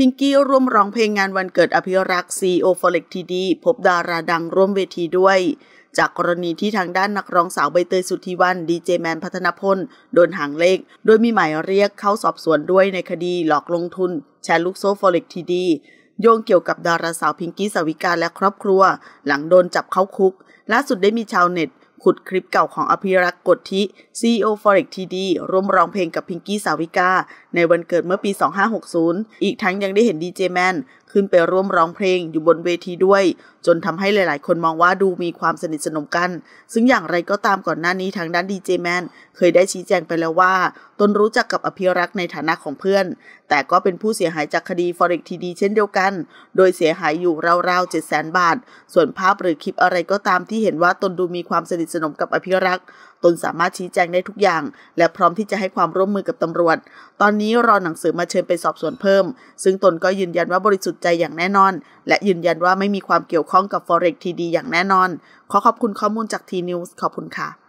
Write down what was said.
พิงกี้ร่วมร้องเพลงงานวันเกิดอภิรักษ์ซีโอฟอลิกทีดี พบดาราดังร่วมเวทีด้วย จากกรณีที่ทางด้านนักร้องสาวใบเตยสุธีวันดีเจแมนพัฒนพล โดนหางเลขโดยมีหมายเรียกเข้าสอบสวนด้วยในคดีหลอกลงทุนแชร์ลูกโซ่ฟอลิกทีดีโยงเกี่ยวกับดาราสาวพิงกี้สวิกาและครอบครัว หลังโดนจับเข้าคุกล่าสุดได้มีชาวเน็ตขุดคลิปเก่าของอภิรักษ์กฤทิซีโอฟอริกทีดีร่วมร้องเพลงกับพิงกี้สาวิกา ในวันเกิดเมื่อปี 2560 อีกทั้งยังได้เห็นดีเจแมนขึ้นไปร่วมร้องเพลงอยู่บนเวทีด้วย จนทำให้หลายๆ คนมองว่าดูมีความสนิทสนมกัน ซึ่งอย่างไรก็ตามก่อนหน้านี้ทางด้านดีเจแมนเคยได้ชี้แจงไปแล้วว่า ตนรู้จักกับอภิรักษ์ในฐานะของเพื่อน แต่ก็เป็นผู้เสียหายจากคดีฟอริกทีดีเช่นเดียวกัน โดยเสียหายอยู่ราวๆเจ็ดแสนบาท ส่วนภาพหรือคลิปอะไรก็ตามที่เห็นว่าตนดูมีความสนิททสนมกับอภิรักษ์ ตนสามารถชี้แจงได้ทุกอย่าง และพร้อมที่จะให้ความร่วมมือกับตำรวจ ตอนนี้รอหนังสือมาเชิญไปสอบสวนเพิ่ม ซึ่งตนก็ยืนยันว่าบริสุทธิ์ใจอย่างแน่นอน และยืนยันว่าไม่มีความเกี่ยวข้องกับ Forex TD อย่างแน่นอน ขอขอบคุณข้อมูลจากทีนิวส์ขอบคุณค่ะ